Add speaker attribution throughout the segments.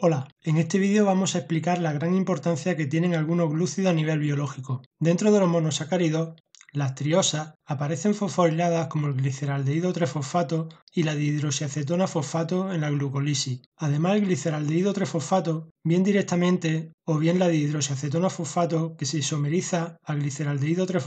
Speaker 1: Hola, en este vídeo vamos a explicar la gran importancia que tienen algunos glúcidos a nivel biológico. Dentro de los monosacáridos las triosas aparecen fosforiladas como el gliceraldehído 3-fosfato y la dihidroxiacetona fosfato en la glucolisis. Además, el gliceraldehído 3 bien directamente o bien la dihidroxiacetona fosfato que se isomeriza al gliceraldehído 3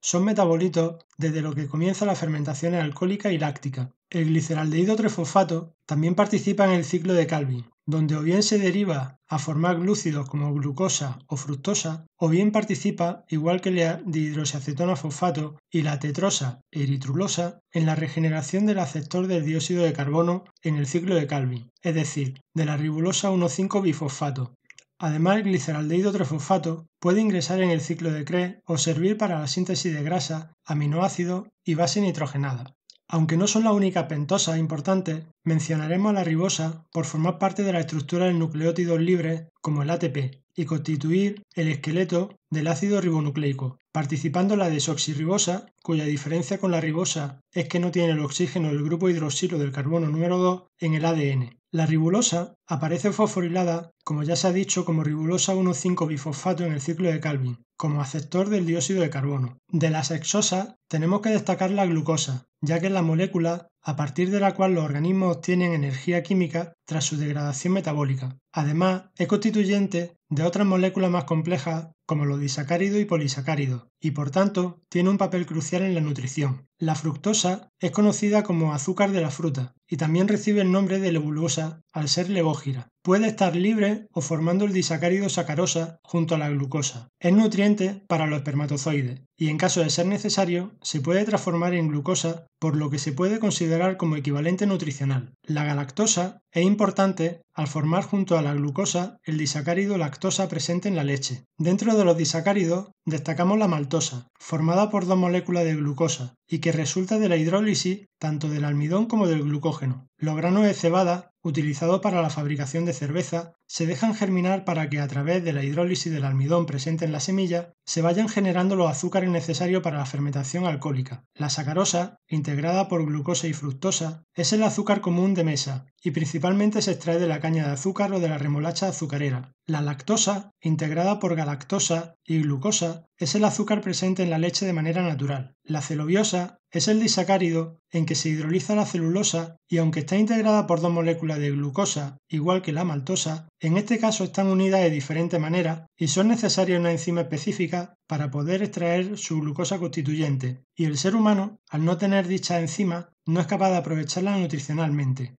Speaker 1: son metabolitos desde lo que comienza la fermentación alcohólica y láctica. El gliceraldehído 3-fosfato también participa en el ciclo de Calvin, donde o bien se deriva a formar glúcidos como glucosa o fructosa, o bien participa, igual que la dihidroxiacetona fosfato y la tetrosa eritrulosa, en la regeneración del aceptor del dióxido de carbono en el ciclo de Calvin, es decir, de la ribulosa 1,5-bifosfato. Además, el gliceraldehído trifosfato puede ingresar en el ciclo de CRE o servir para la síntesis de grasa, aminoácido y base nitrogenada. Aunque no son las únicas pentosa importantes, mencionaremos a la ribosa por formar parte de la estructura del nucleótidos libre, como el ATP, y constituir el esqueleto del ácido ribonucleico, participando la desoxirribosa, cuya diferencia con la ribosa es que no tiene el oxígeno del grupo hidroxilo del carbono número 2 en el ADN. La ribulosa aparece fosforilada, como ya se ha dicho, como ribulosa 1,5-bifosfato en el ciclo de Calvin, como aceptor del dióxido de carbono. De las sexosa tenemos que destacar la glucosa, ya que en la molécula a partir de la cual los organismos obtienen energía química tras su degradación metabólica. Además, es constituyente de otras moléculas más complejas como los disacárido y polisacáridos, y por tanto tiene un papel crucial en la nutrición. La fructosa es conocida como azúcar de la fruta y también recibe el nombre de levulosa al ser levógira. Puede estar libre o formando el disacárido sacarosa junto a la glucosa. Es nutriente para los espermatozoides y en caso de ser necesario se puede transformar en glucosa por lo que se puede considerar como equivalente nutricional. La galactosa es importante al formar junto a la glucosa el disacárido lactosa presente en la leche. Dentro de los disacáridos destacamos la maltosa, formada por dos moléculas de glucosa, y que resulta de la hidrólisis tanto del almidón como del glucógeno. lo grano de cebada utilizado para la fabricación de cerveza, se dejan germinar para que a través de la hidrólisis del almidón presente en la semilla se vayan generando los azúcares necesarios para la fermentación alcohólica. La sacarosa, integrada por glucosa y fructosa, es el azúcar común de mesa y principalmente se extrae de la caña de azúcar o de la remolacha azucarera. La lactosa, integrada por galactosa y glucosa, es el azúcar presente en la leche de manera natural. La celobiosa es el disacárido en que se hidroliza la celulosa y aunque está integrada por dos moléculas de glucosa, igual que la maltosa, en este caso están unidas de diferente manera y son necesarias una enzima específica para poder extraer su glucosa constituyente, y el ser humano, al no tener dicha enzima, no es capaz de aprovecharla nutricionalmente.